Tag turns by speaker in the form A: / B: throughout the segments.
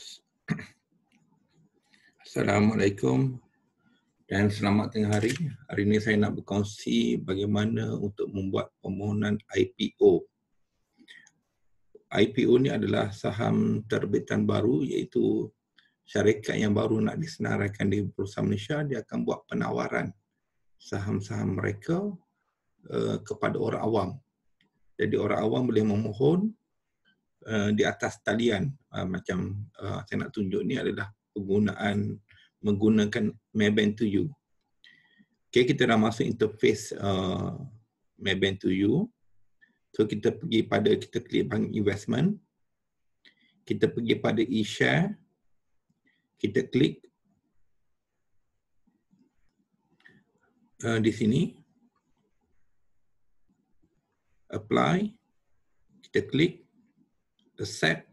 A: Assalamualaikum dan selamat tengah hari. Hari ini saya nak berkongsi bagaimana untuk membuat permohonan IPO. IPO ni adalah saham terbitan baru iaitu syarikat yang baru nak disenaraikan di perusahaan Malaysia dia akan buat penawaran saham-saham mereka uh, kepada orang awam. Jadi orang awam boleh memohon Eh, di atas talian uh, macam uh, saya nak tunjuk ni adalah penggunaan menggunakan Maybank to you. Okay, kita dah masuk interface uh, Maybank to you. So kita pergi pada kita klik bank investment. Kita pergi pada e-share. Kita klik uh, di sini. Apply. Kita klik. Set,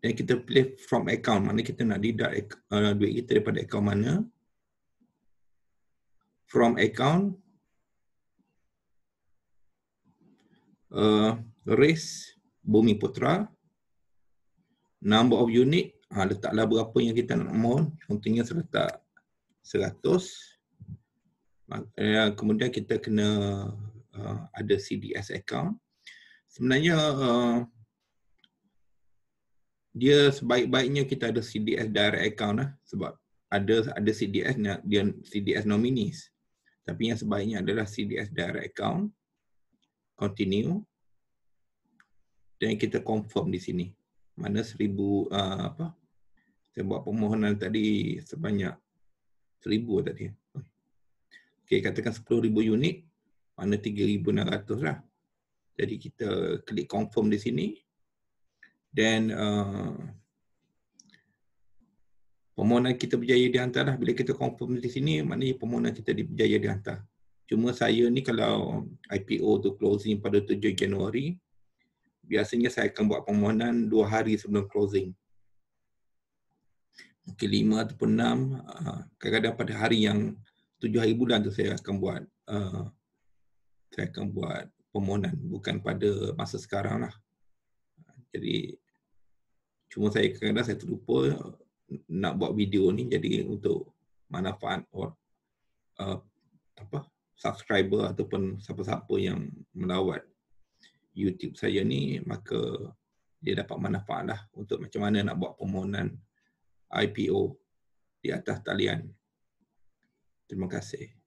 A: dan kita pilih from account mana kita nak deduct uh, duit kita daripada account mana from account uh, race bumi putra number of unit ha, letaklah berapa yang kita nak mohon contohnya saya letak 100 kemudian kita kena uh, ada CDS account sebenarnya uh, dia sebaik-baiknya kita ada CDS direct account lah sebab ada ada CDS dia CDS nominis. Tapi yang sebaiknya adalah CDS direct account continue dan kita confirm di sini. Mana seribu uh, apa? Saya buat permohonan tadi sebanyak seribu tadi. Okay katakan sepuluh ribu unit, mana tiga ribu enam ratus lah. Jadi kita klik confirm di sini. Then uh, permohonan kita berjaya dihantar lah. Bila kita confirm di sini, maknanya permohonan kita berjaya dihantar. Cuma saya ni kalau IPO tu closing pada 7 Januari, biasanya saya akan buat permohonan 2 hari sebelum closing. Mungkin 5 ataupun 6, uh, kadang-kadang pada hari yang 7 hari bulan tu saya akan buat uh, saya akan buat permohonan bukan pada masa sekarang lah. Jadi cuma saya kadang-kadang saya terlupa nak buat video ni jadi untuk manfaat or, uh, apa subscriber ataupun siapa-siapa yang melawat YouTube saya ni maka dia dapat manfaat lah untuk macam mana nak buat permohonan IPO di atas talian. Terima kasih.